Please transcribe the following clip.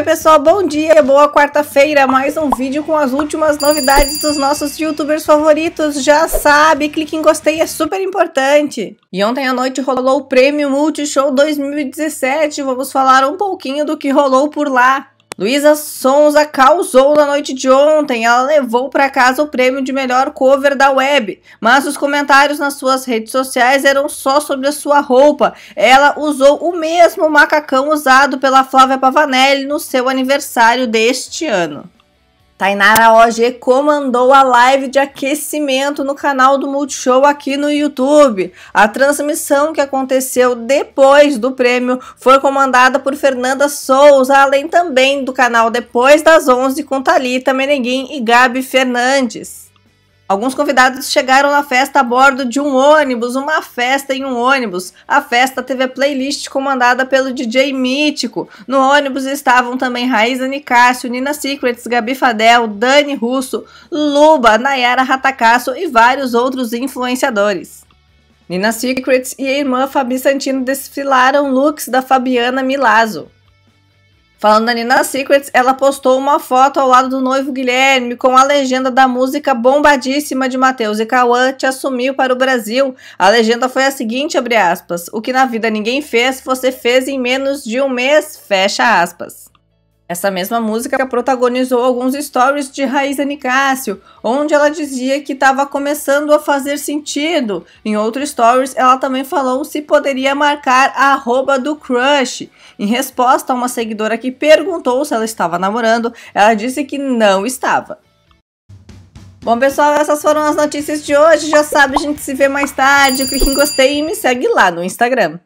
Oi pessoal, bom dia, boa quarta-feira, mais um vídeo com as últimas novidades dos nossos youtubers favoritos, já sabe, clique em gostei, é super importante. E ontem à noite rolou o Prêmio Multishow 2017, vamos falar um pouquinho do que rolou por lá. Luísa Sonza causou na noite de ontem. Ela levou para casa o prêmio de melhor cover da web, mas os comentários nas suas redes sociais eram só sobre a sua roupa. Ela usou o mesmo macacão usado pela Flávia Pavanelli no seu aniversário deste ano. Tainara OG comandou a live de aquecimento no canal do Multishow aqui no YouTube. A transmissão que aconteceu depois do prêmio foi comandada por Fernanda Souza, além também do canal Depois das 11 com Talita Meneguin e Gabi Fernandes. Alguns convidados chegaram na festa a bordo de um ônibus, uma festa em um ônibus. A festa teve a playlist comandada pelo DJ Mítico. No ônibus estavam também Raíza Nicásio, Nina Secrets, Gabi Fadel, Dani Russo, Luba, Nayara Ratacasso e vários outros influenciadores. Nina Secrets e a irmã Fabi Santino desfilaram looks da Fabiana Milazzo. Falando da Nina Secrets, ela postou uma foto ao lado do noivo Guilherme com a legenda da música bombadíssima de Matheus e Cauã te assumiu para o Brasil. A legenda foi a seguinte, abre aspas, o que na vida ninguém fez, você fez em menos de um mês, fecha aspas. Essa mesma música protagonizou alguns stories de Raíssa Nicásio, onde ela dizia que estava começando a fazer sentido. Em outro stories, ela também falou se poderia marcar a arroba do crush. Em resposta a uma seguidora que perguntou se ela estava namorando, ela disse que não estava. Bom, pessoal, essas foram as notícias de hoje. Já sabe, a gente se vê mais tarde. Clique em gostei e me segue lá no Instagram.